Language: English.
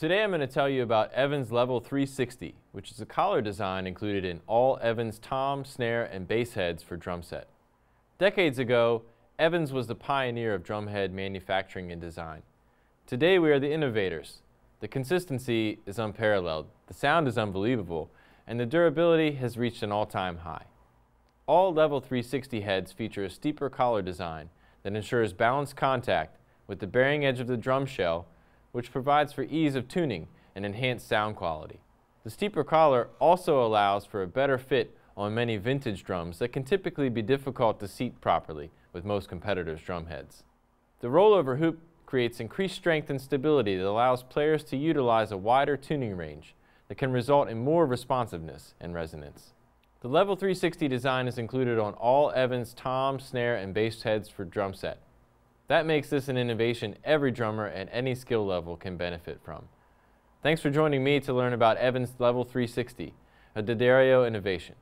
Today I'm going to tell you about Evans Level 360, which is a collar design included in all Evans tom, snare, and bass heads for drum set. Decades ago, Evans was the pioneer of drumhead manufacturing and design. Today we are the innovators. The consistency is unparalleled, the sound is unbelievable, and the durability has reached an all-time high. All Level 360 heads feature a steeper collar design that ensures balanced contact with the bearing edge of the drum shell which provides for ease of tuning and enhanced sound quality. The steeper collar also allows for a better fit on many vintage drums that can typically be difficult to seat properly with most competitors' drum heads. The rollover hoop creates increased strength and stability that allows players to utilize a wider tuning range that can result in more responsiveness and resonance. The Level 360 design is included on all Evans tom, snare, and bass heads for drum set. That makes this an innovation every drummer at any skill level can benefit from. Thanks for joining me to learn about Evans Level 360, a D'Addario innovation.